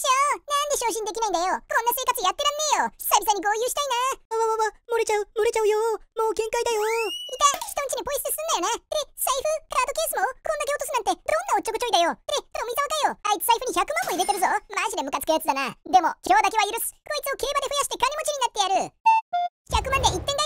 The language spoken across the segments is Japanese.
ションなんで昇進できないんだよこんな生活やってらんねえよ久々に合流したいなわわわ漏れちゃう漏れちゃうよもう限界だよいた人んちにポイ捨てすんなよなで財布カードケースもこんだけ落とすなんてどんなおっちょこちょいだよで富沢かよあいつ財布に100万も入れてるぞマジでムカつくやつだなでも今日だけは許すこいつを競馬で増やして金持ちになってやる100万で1点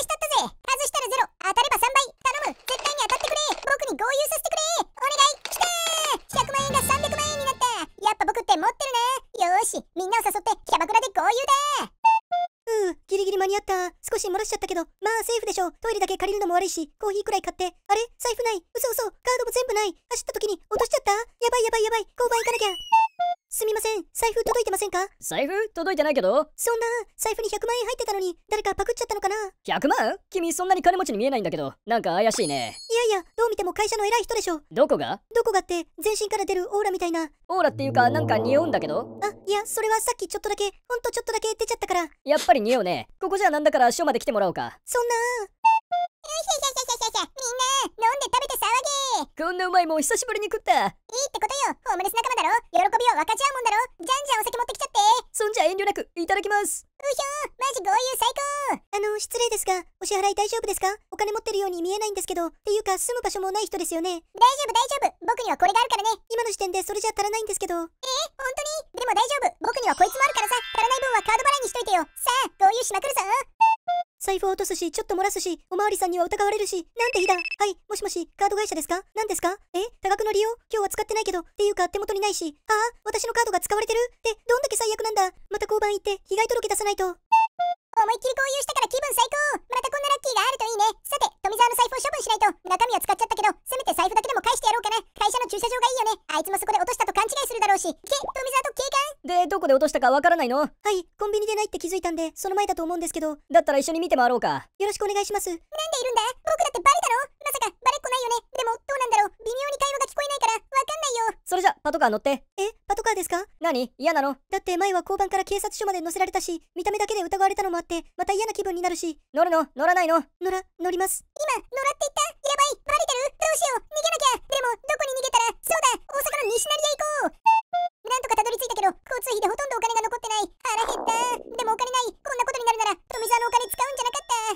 し、みんなを誘ってキャバクラで豪遊でうう、ギリギリ間に合った。少し漏らしちゃったけど、まあセーフでしょ。トイレだけ借りるのも悪いし、コーヒーくらい買って。あれ財布ない。嘘嘘。カードも全部ない。走った時に落としちゃった。やばいやばいやばい。交番行かなきゃ。すみません。財布届いてませんか財布届いてないけど。そんな、財布に100万円入ってたのに、誰かパクっちゃったのかな ?100 万君そんなに金持ちに見えないんだけど、なんか怪しいね。いや、どう見ても会社の偉い人でしょ。どこがどこがって、全身から出るオーラみたいな。オーラっていうか、なんか匂うんだけど。あ、いや、それはさっきちょっとだけ、ほんとちょっとだけ出ちゃったから。やっぱり匂うね。ここじゃなんだから署まで来てもらおうか。そんな みんな、飲んで食べて騒げこんなうまいもん久しぶりに食ったいいってことよホームレス仲間だろ喜びを分かち合うもんだろじゃんじゃんお酒持ってきちゃってそんじゃ遠慮なくますうひょーマジ豪遊最高あの、失礼ですが、お支払い大丈夫ですかお金持ってるように見えないんですけど、っていうか住む場所もない人ですよね。大丈夫大丈夫僕にはこれがあるからね今の時点でそれじゃ足らないんですけど。えー、本当にでも大丈夫僕にはこいつもあるからさ、足らない分はカード払いにしといてよさあ、豪遊しまくるぞ財布を落とすし、ちょっと漏らすし、おまわりさんには疑われるし、なんていいだ。はい、もしもし、カード会社ですか何ですかえ多額の利用今日は使ってないけど、っていうか手元にないし、ああ、私のカードが使われてるって、どんだけ最悪なんだ。また交番行って、被害届出さないと。思いっきり購入したから気分最高いいよねあいつもそこで落としたと勘違いするだろうしで富澤と警官でどこで落としたかわからないのはいコンビニでないって気づいたんでその前だと思うんですけどだったら一緒に見て回ろうかよろしくお願いしますなんでいるんだ僕だってバレたろまさかバレっこないよねでもどうなんだろう微妙に会話が聞こえないからわかんないよそれじゃパトカー乗ってえパトカーですか何嫌なのだって前は交番から警察署まで乗せられたし見た目だけで疑われたのもあってまた嫌な気分になるし乗るの乗らないの乗ら乗ります今乗らって言ったやばいバレてるどうしよう逃げなきゃでも